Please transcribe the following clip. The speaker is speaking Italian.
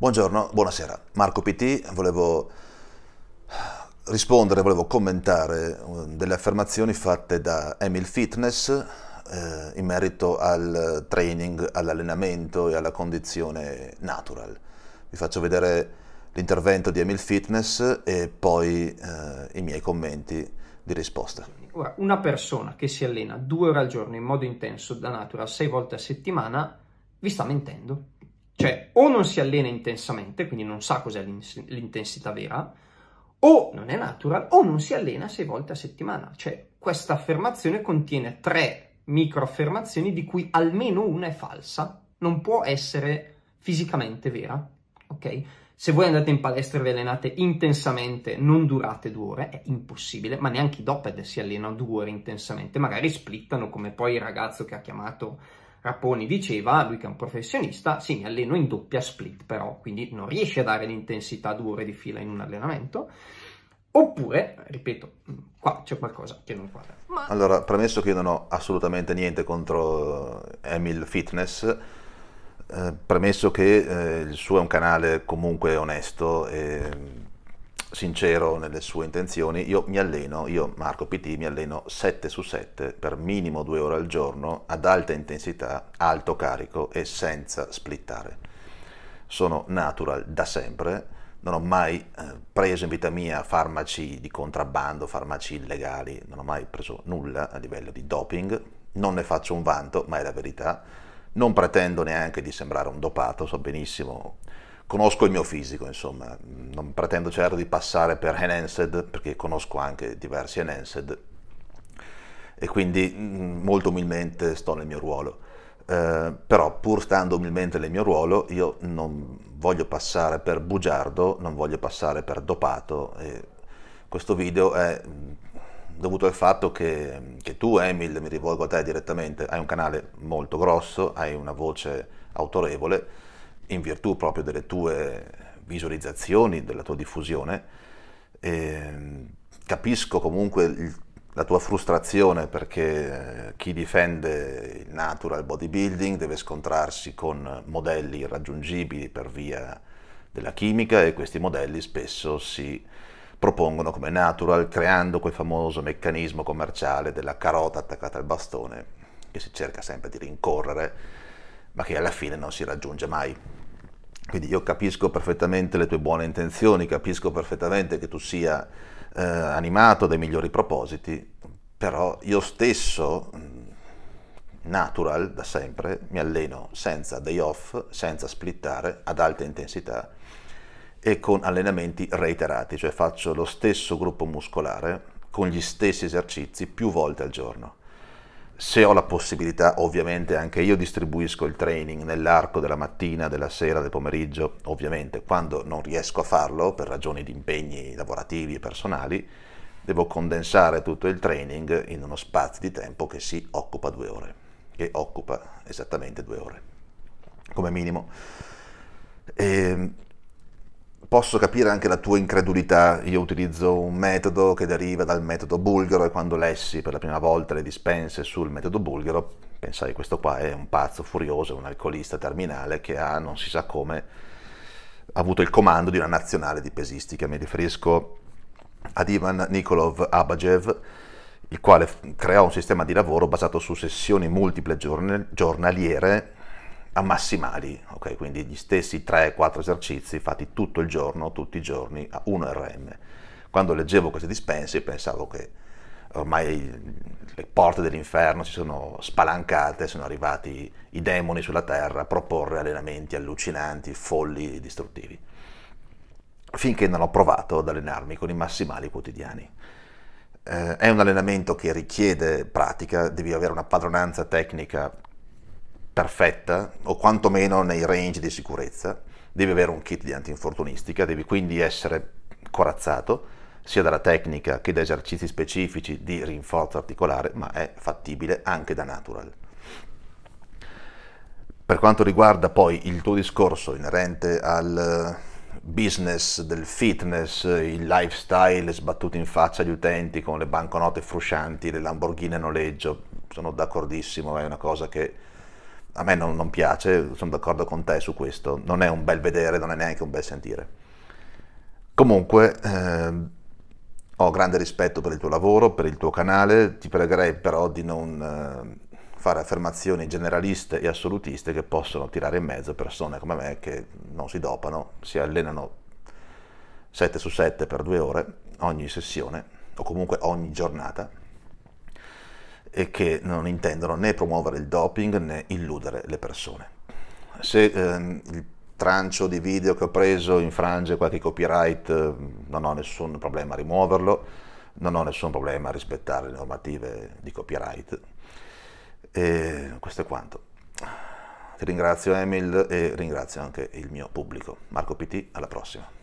Buongiorno, buonasera. Marco PT, volevo rispondere, volevo commentare eh, delle affermazioni fatte da Emil Fitness eh, in merito al training, all'allenamento e alla condizione natural. Vi faccio vedere l'intervento di Emil Fitness e poi eh, i miei commenti di risposta. Ora, una persona che si allena due ore al giorno in modo intenso da natural sei volte a settimana vi sta mentendo cioè, o non si allena intensamente, quindi non sa cos'è l'intensità vera, o non è natural, o non si allena sei volte a settimana. Cioè, questa affermazione contiene tre microaffermazioni di cui almeno una è falsa, non può essere fisicamente vera, ok? Se voi andate in palestra e vi allenate intensamente, non durate due ore, è impossibile, ma neanche i doped si allenano due ore intensamente, magari splittano come poi il ragazzo che ha chiamato Rapponi diceva, lui che è un professionista, sì mi alleno in doppia split però, quindi non riesce a dare l'intensità due ore di fila in un allenamento, Oppure, ripeto, qua c'è qualcosa che non quadra. Ma... Allora, premesso che io non ho assolutamente niente contro eh, Emil Fitness, eh, premesso che eh, il suo è un canale comunque onesto e sincero nelle sue intenzioni, io mi alleno, io Marco PT mi alleno 7 su 7 per minimo 2 ore al giorno ad alta intensità, alto carico e senza splittare. Sono natural da sempre, non ho mai eh, preso in vita mia farmaci di contrabbando, farmaci illegali, non ho mai preso nulla a livello di doping, non ne faccio un vanto, ma è la verità. Non pretendo neanche di sembrare un dopato, so benissimo conosco il mio fisico, insomma, non pretendo certo di passare per enhanced, perché conosco anche diversi enhanced, e quindi mm, molto umilmente sto nel mio ruolo. Eh, però pur stando umilmente nel mio ruolo, io non voglio passare per bugiardo, non voglio passare per dopato. questo video è mm, dovuto al fatto che, che tu, Emil, mi rivolgo a te direttamente, hai un canale molto grosso, hai una voce autorevole, in virtù proprio delle tue visualizzazioni, della tua diffusione, eh, capisco comunque il, la tua frustrazione perché eh, chi difende il natural bodybuilding deve scontrarsi con modelli irraggiungibili per via della chimica e questi modelli spesso si propongono come natural creando quel famoso meccanismo commerciale della carota attaccata al bastone che si cerca sempre di rincorrere ma che alla fine non si raggiunge mai. Quindi io capisco perfettamente le tue buone intenzioni, capisco perfettamente che tu sia eh, animato dai migliori propositi, però io stesso, mm, natural da sempre, mi alleno senza day off, senza splittare, ad alta intensità e con allenamenti reiterati, cioè faccio lo stesso gruppo muscolare con gli stessi esercizi più volte al giorno se ho la possibilità, ovviamente anche io distribuisco il training nell'arco della mattina, della sera, del pomeriggio, ovviamente quando non riesco a farlo per ragioni di impegni lavorativi e personali, devo condensare tutto il training in uno spazio di tempo che si occupa due ore, che occupa esattamente due ore, come minimo. E ehm, posso capire anche la tua incredulità, io utilizzo un metodo che deriva dal metodo bulgaro e quando lessi per la prima volta le dispense sul metodo bulgaro pensai questo qua è un pazzo furioso, un alcolista terminale che ha non si sa come avuto il comando di una nazionale di pesistica, mi riferisco ad Ivan Nikolov Abajev, il quale creò un sistema di lavoro basato su sessioni multiple giornaliere a massimali, okay? quindi gli stessi 3-4 esercizi fatti tutto il giorno, tutti i giorni, a 1 RM. Quando leggevo questi dispensi pensavo che ormai le porte dell'inferno si sono spalancate, sono arrivati i demoni sulla terra a proporre allenamenti allucinanti, folli e distruttivi. Finché non ho provato ad allenarmi con i massimali quotidiani. Eh, è un allenamento che richiede pratica, devi avere una padronanza tecnica perfetta o quantomeno nei range di sicurezza, devi avere un kit di antinfortunistica, devi quindi essere corazzato sia dalla tecnica che da esercizi specifici di rinforzo articolare, ma è fattibile anche da natural. Per quanto riguarda poi il tuo discorso inerente al eh, business del fitness, il lifestyle sbattuto in faccia agli utenti con le banconote fruscianti, le Lamborghini a noleggio, sono d'accordissimo, è una cosa che a me non, non piace, sono d'accordo con te su questo, non è un bel vedere, non è neanche un bel sentire. Comunque, eh, ho grande rispetto per il tuo lavoro, per il tuo canale, ti pregherei però di non eh, fare affermazioni generaliste e assolutiste che possono tirare in mezzo persone come me che non si dopano, si allenano 7 su 7 per due ore ogni sessione o comunque ogni giornata e che non intendono né promuovere il doping né illudere le persone. Se ehm, il trancio di video che ho preso infrange qualche copyright, ehm, non ho nessun problema a rimuoverlo, non ho nessun problema a rispettare le normative di copyright. E questo è quanto. Ti ringrazio Emil e ringrazio anche il mio pubblico. Marco PT, alla prossima.